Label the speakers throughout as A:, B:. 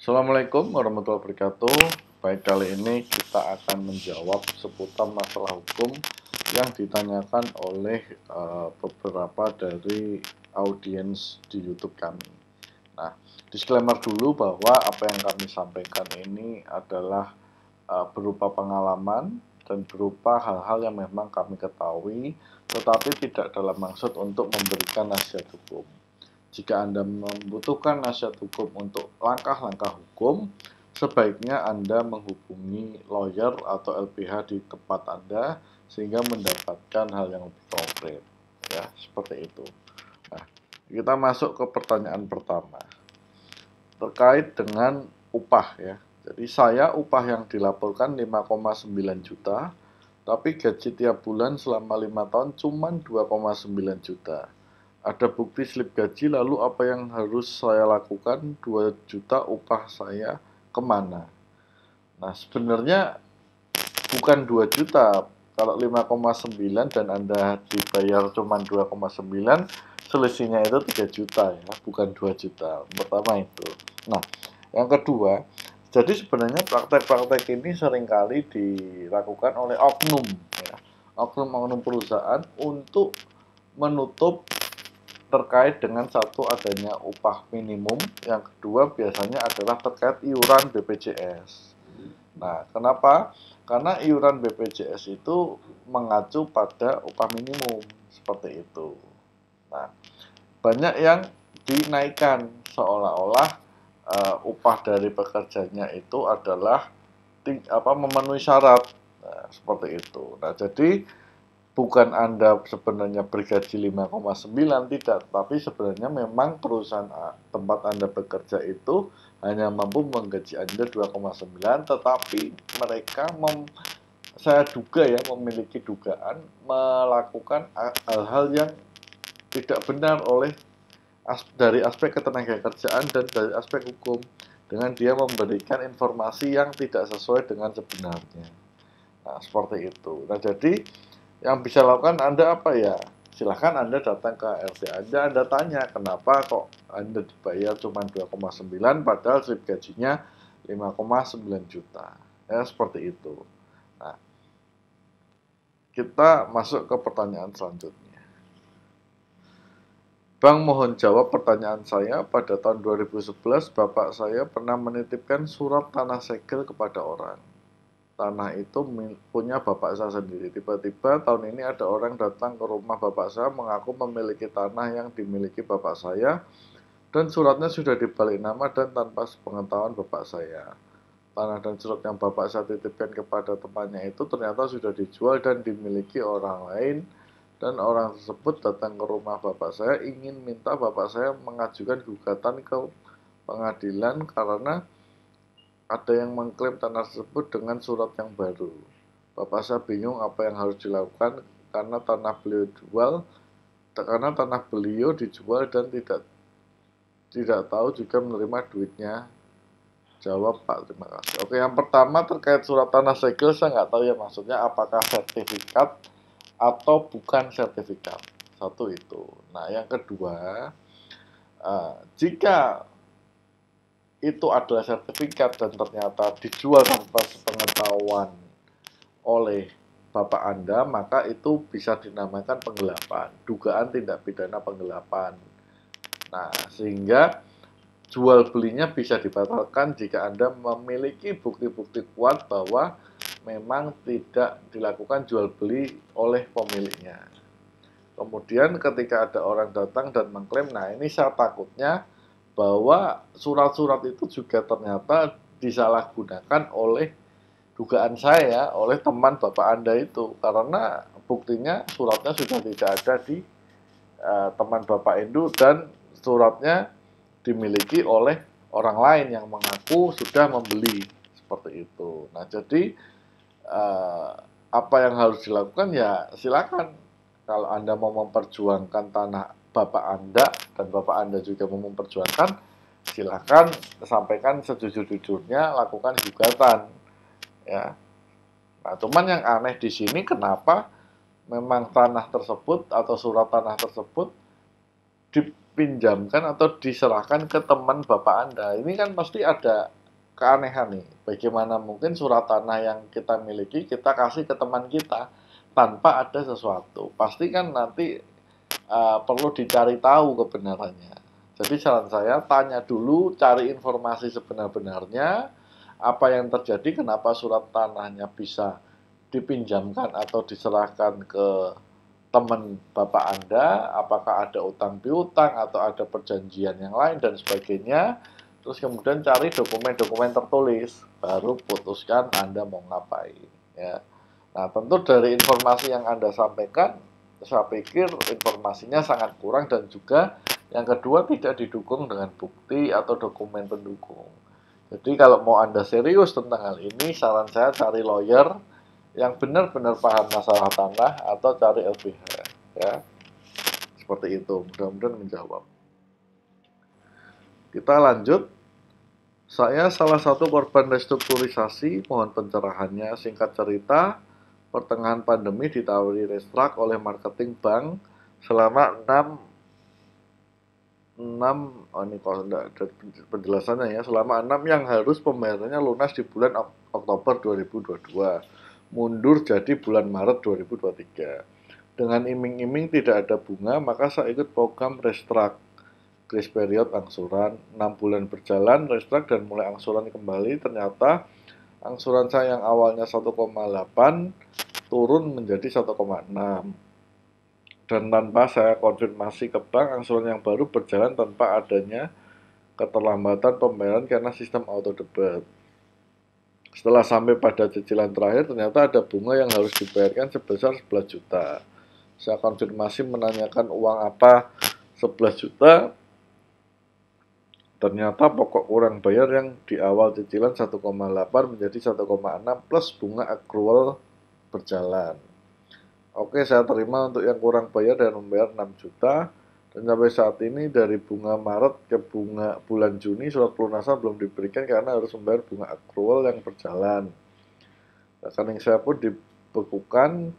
A: Assalamualaikum warahmatullahi wabarakatuh. Baik kali ini kita akan menjawab seputar masalah hukum yang ditanyakan oleh uh, beberapa dari audiens di YouTube kami. Nah, disclaimer dulu bahwa apa yang kami sampaikan ini adalah uh, berupa pengalaman dan berupa hal-hal yang memang kami ketahui, tetapi tidak dalam maksud untuk memberikan nasihat hukum. Jika Anda membutuhkan nasihat hukum untuk langkah-langkah hukum, sebaiknya Anda menghubungi lawyer atau LPH di tempat Anda sehingga mendapatkan hal yang lebih konkret. Ya, seperti itu. Nah, kita masuk ke pertanyaan pertama. Terkait dengan upah ya. Jadi saya upah yang dilaporkan 5,9 juta, tapi gaji tiap bulan selama 5 tahun cuma 2,9 juta ada bukti slip gaji lalu apa yang harus saya lakukan 2 juta upah saya kemana nah sebenarnya bukan 2 juta kalau 5,9 dan Anda dibayar cuma 2,9 selisihnya itu 3 juta ya bukan 2 juta pertama itu nah yang kedua jadi sebenarnya praktek-praktek ini seringkali dilakukan oleh oknum ya oknum-oknum perusahaan untuk menutup terkait dengan satu adanya upah minimum, yang kedua biasanya adalah terkait iuran BPJS. Nah, kenapa? Karena iuran BPJS itu mengacu pada upah minimum seperti itu. Nah, banyak yang dinaikkan seolah-olah uh, upah dari pekerjanya itu adalah apa memenuhi syarat nah, seperti itu. Nah, jadi bukan Anda sebenarnya bergaji 5,9 tidak, tapi sebenarnya memang perusahaan ah, tempat Anda bekerja itu hanya mampu menggaji Anda 2,9 tetapi mereka mem saya duga ya memiliki dugaan melakukan ah, hal-hal yang tidak benar oleh as, dari aspek ketenaga kerjaan dan dari aspek hukum dengan dia memberikan informasi yang tidak sesuai dengan sebenarnya. Nah, seperti itu. Nah, jadi yang bisa lakukan Anda apa ya? silahkan Anda datang ke RT Anda, Anda tanya kenapa kok Anda dibayar cuma 2,9 padahal slip gajinya 5,9 juta. Ya, seperti itu. Nah, kita masuk ke pertanyaan selanjutnya. Bang mohon jawab pertanyaan saya, pada tahun 2011 bapak saya pernah menitipkan surat tanah segel kepada orang tanah itu punya bapak saya sendiri. Tiba-tiba tahun ini ada orang datang ke rumah bapak saya mengaku memiliki tanah yang dimiliki bapak saya dan suratnya sudah dibalik nama dan tanpa sepengetahuan bapak saya. Tanah dan surat yang bapak saya titipkan kepada temannya itu ternyata sudah dijual dan dimiliki orang lain dan orang tersebut datang ke rumah bapak saya ingin minta bapak saya mengajukan gugatan ke pengadilan karena ada yang mengklaim tanah tersebut dengan surat yang baru. Bapak saya bingung apa yang harus dilakukan karena tanah beliau jual, karena tanah beliau dijual dan tidak tidak tahu juga menerima duitnya. Jawab Pak, terima kasih. Oke, yang pertama terkait surat tanah segel, saya nggak tahu ya maksudnya apakah sertifikat atau bukan sertifikat. Satu itu. Nah, yang kedua, uh, jika itu adalah sertifikat dan ternyata dijual tanpa sepengetahuan oleh bapak Anda, maka itu bisa dinamakan penggelapan, dugaan tindak pidana penggelapan. Nah, sehingga jual belinya bisa dibatalkan jika Anda memiliki bukti-bukti kuat bahwa memang tidak dilakukan jual beli oleh pemiliknya. Kemudian ketika ada orang datang dan mengklaim, nah ini saya takutnya bahwa surat-surat itu juga ternyata disalahgunakan oleh dugaan saya oleh teman bapak anda itu karena buktinya suratnya sudah tidak ada di uh, teman bapak Indu dan suratnya dimiliki oleh orang lain yang mengaku sudah membeli seperti itu. Nah jadi uh, apa yang harus dilakukan ya silakan kalau anda mau memperjuangkan tanah Bapak Anda dan Bapak Anda juga mau memperjuangkan, silahkan sampaikan sejujur-jujurnya, lakukan gugatan. Ya. Nah, cuman yang aneh di sini kenapa memang tanah tersebut atau surat tanah tersebut dipinjamkan atau diserahkan ke teman Bapak Anda. Ini kan pasti ada keanehan nih. Bagaimana mungkin surat tanah yang kita miliki kita kasih ke teman kita tanpa ada sesuatu. Pasti kan nanti Eh, perlu dicari tahu kebenarannya. Jadi saran saya tanya dulu, cari informasi sebenar-benarnya, apa yang terjadi, kenapa surat tanahnya bisa dipinjamkan atau diserahkan ke teman bapak Anda, apakah ada utang piutang atau ada perjanjian yang lain dan sebagainya. Terus kemudian cari dokumen-dokumen tertulis, baru putuskan Anda mau ngapain. Ya. Nah tentu dari informasi yang Anda sampaikan, saya pikir informasinya sangat kurang dan juga yang kedua tidak didukung dengan bukti atau dokumen pendukung. Jadi kalau mau Anda serius tentang hal ini, saran saya cari lawyer yang benar-benar paham masalah tanah atau cari LBH ya. Seperti itu, mudah-mudahan menjawab. Kita lanjut. Saya salah satu korban restrukturisasi, mohon pencerahannya. Singkat cerita, pertengahan pandemi ditawari Restrak oleh marketing bank selama 6 6 oh ini kalau enggak ada penjelasannya ya selama 6 yang harus pembayarannya lunas di bulan Oktober 2022 mundur jadi bulan Maret 2023 dengan iming-iming tidak ada bunga maka saya ikut program Restrak grace period angsuran 6 bulan berjalan Restrak dan mulai angsuran kembali ternyata angsuran saya yang awalnya 1,8 turun menjadi 1,6 dan tanpa saya konfirmasi ke bank angsuran yang baru berjalan tanpa adanya keterlambatan pembayaran karena sistem auto debit setelah sampai pada cicilan terakhir ternyata ada bunga yang harus dibayarkan sebesar 11 juta saya konfirmasi menanyakan uang apa 11 juta Ternyata pokok kurang bayar yang di awal cicilan 1,8 menjadi 1,6 plus bunga accrual berjalan. Oke, saya terima untuk yang kurang bayar dan membayar 6 juta. Dan sampai saat ini dari bunga Maret ke bunga bulan Juni surat pelunasan belum diberikan karena harus membayar bunga accrual yang berjalan. yang saya pun dibekukan,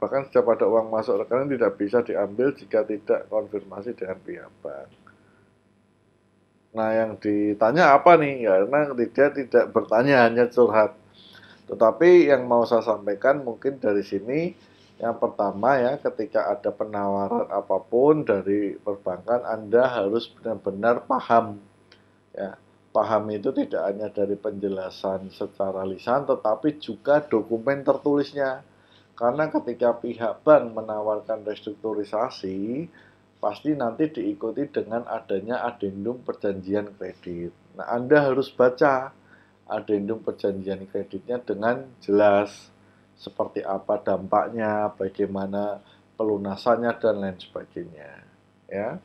A: bahkan setiap ada uang masuk rekening tidak bisa diambil jika tidak konfirmasi dengan pihak bank. Nah yang ditanya apa nih? Karena dia tidak bertanya hanya curhat. Tetapi yang mau saya sampaikan mungkin dari sini yang pertama ya ketika ada penawaran apapun dari perbankan Anda harus benar-benar paham ya paham itu tidak hanya dari penjelasan secara lisan tetapi juga dokumen tertulisnya karena ketika pihak bank menawarkan restrukturisasi pasti nanti diikuti dengan adanya adendum perjanjian kredit. Nah, Anda harus baca adendum perjanjian kreditnya dengan jelas seperti apa dampaknya, bagaimana pelunasannya dan lain sebagainya. Ya.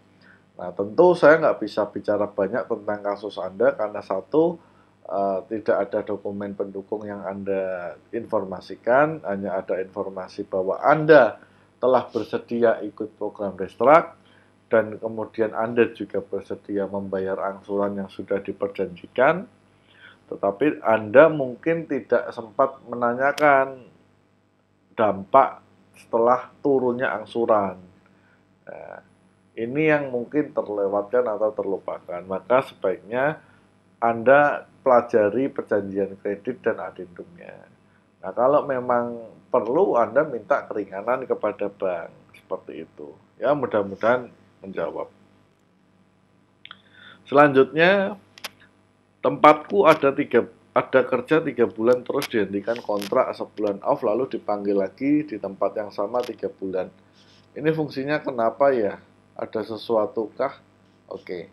A: Nah, tentu saya nggak bisa bicara banyak tentang kasus Anda karena satu uh, tidak ada dokumen pendukung yang Anda informasikan, hanya ada informasi bahwa Anda telah bersedia ikut program Restrak dan kemudian Anda juga bersedia membayar angsuran yang sudah diperjanjikan, tetapi Anda mungkin tidak sempat menanyakan dampak setelah turunnya angsuran. Nah, ini yang mungkin terlewatkan atau terlupakan. Maka sebaiknya Anda pelajari perjanjian kredit dan adendumnya. Nah, kalau memang perlu Anda minta keringanan kepada bank seperti itu. Ya, mudah-mudahan menjawab. Selanjutnya, tempatku ada tiga ada kerja tiga bulan terus dihentikan kontrak sebulan off lalu dipanggil lagi di tempat yang sama tiga bulan. Ini fungsinya kenapa ya? Ada sesuatu kah? Oke. Okay.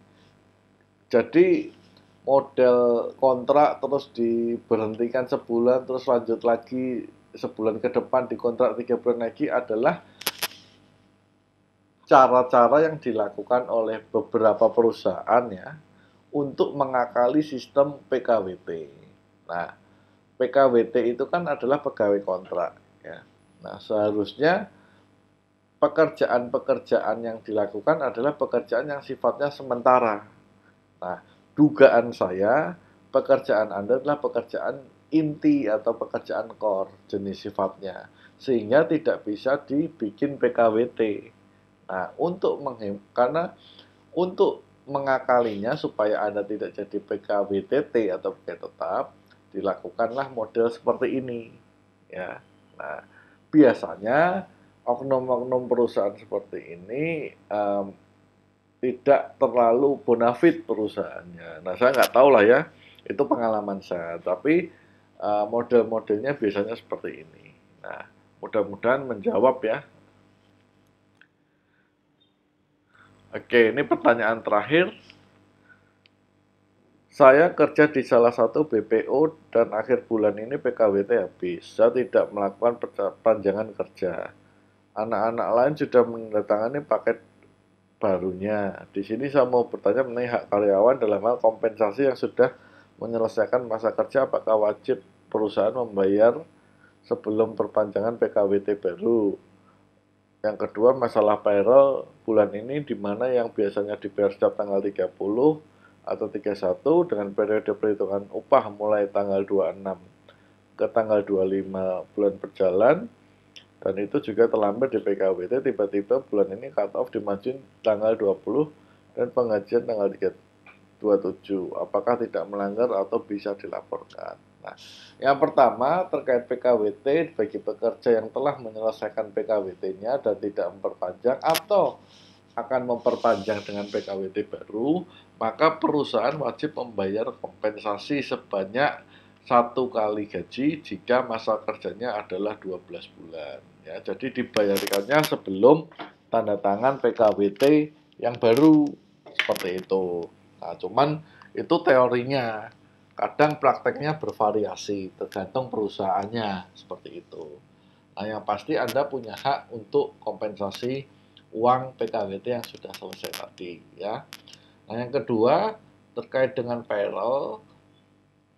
A: Jadi model kontrak terus diberhentikan sebulan terus lanjut lagi sebulan ke depan dikontrak tiga bulan lagi adalah cara-cara yang dilakukan oleh beberapa perusahaan ya untuk mengakali sistem PKWT. Nah, PKWT itu kan adalah pegawai kontrak ya. Nah, seharusnya pekerjaan-pekerjaan yang dilakukan adalah pekerjaan yang sifatnya sementara. Nah, dugaan saya pekerjaan Anda adalah pekerjaan inti atau pekerjaan core jenis sifatnya sehingga tidak bisa dibikin PKWT. Nah, untuk menghem karena untuk mengakalinya supaya Anda tidak jadi PKWTT atau PK tetap, dilakukanlah model seperti ini. Ya. Nah, biasanya oknum-oknum perusahaan seperti ini um, tidak terlalu bonafit perusahaannya. Nah, saya nggak tahu lah ya. Itu pengalaman saya, tapi uh, model-modelnya biasanya seperti ini. Nah, mudah-mudahan menjawab ya Oke, ini pertanyaan terakhir. Saya kerja di salah satu BPO dan akhir bulan ini PKWT habis. Saya tidak melakukan perpanjangan kerja. Anak-anak lain sudah mendatangani paket barunya. Di sini saya mau bertanya mengenai hak karyawan dalam hal kompensasi yang sudah menyelesaikan masa kerja apakah wajib perusahaan membayar sebelum perpanjangan PKWT baru? Yang kedua masalah viral bulan ini di mana yang biasanya dibayar setiap tanggal 30 atau 31 dengan periode perhitungan upah mulai tanggal 26 ke tanggal 25 bulan berjalan dan itu juga terlambat di PKWT tiba-tiba bulan ini cut off dimajuin tanggal 20 dan pengajian tanggal 27 apakah tidak melanggar atau bisa dilaporkan Nah, yang pertama terkait PKWT bagi pekerja yang telah menyelesaikan PKWT-nya dan tidak memperpanjang atau akan memperpanjang dengan PKWT baru, maka perusahaan wajib membayar kompensasi sebanyak satu kali gaji jika masa kerjanya adalah 12 bulan. Ya, jadi dibayarkannya sebelum tanda tangan PKWT yang baru seperti itu. Nah, cuman itu teorinya. Kadang prakteknya bervariasi, tergantung perusahaannya, seperti itu. Nah, yang pasti Anda punya hak untuk kompensasi uang PKWT yang sudah selesai tadi, ya. Nah, yang kedua, terkait dengan payroll,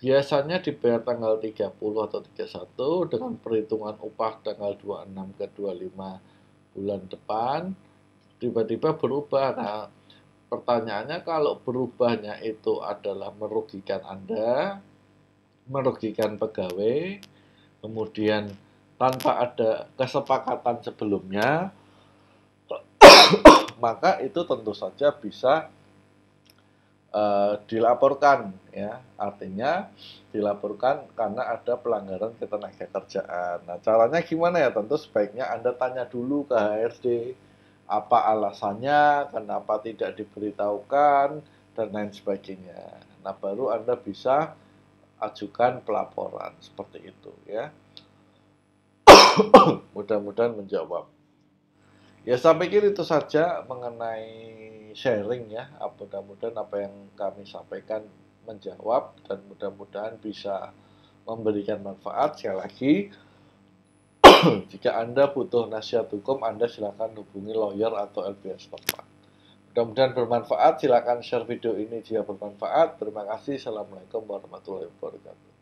A: biasanya dibayar tanggal 30 atau 31 dengan perhitungan upah tanggal 26 ke 25 bulan depan tiba-tiba berubah. Nah, pertanyaannya kalau berubahnya itu adalah merugikan Anda, merugikan pegawai, kemudian tanpa ada kesepakatan sebelumnya, maka itu tentu saja bisa eh, dilaporkan ya artinya dilaporkan karena ada pelanggaran ketenaga kerjaan nah caranya gimana ya tentu sebaiknya anda tanya dulu ke HRD apa alasannya, kenapa tidak diberitahukan, dan lain sebagainya. Nah, baru Anda bisa ajukan pelaporan seperti itu ya. Mudah-mudahan menjawab. Ya, saya pikir itu saja mengenai sharing ya. Mudah-mudahan apa yang kami sampaikan menjawab dan mudah-mudahan bisa memberikan manfaat. Sekali lagi, jika Anda butuh nasihat hukum, Anda silakan hubungi lawyer atau LPS tempat. Mudah-mudahan bermanfaat. Silakan share video ini jika bermanfaat. Terima kasih. Assalamualaikum warahmatullahi wabarakatuh.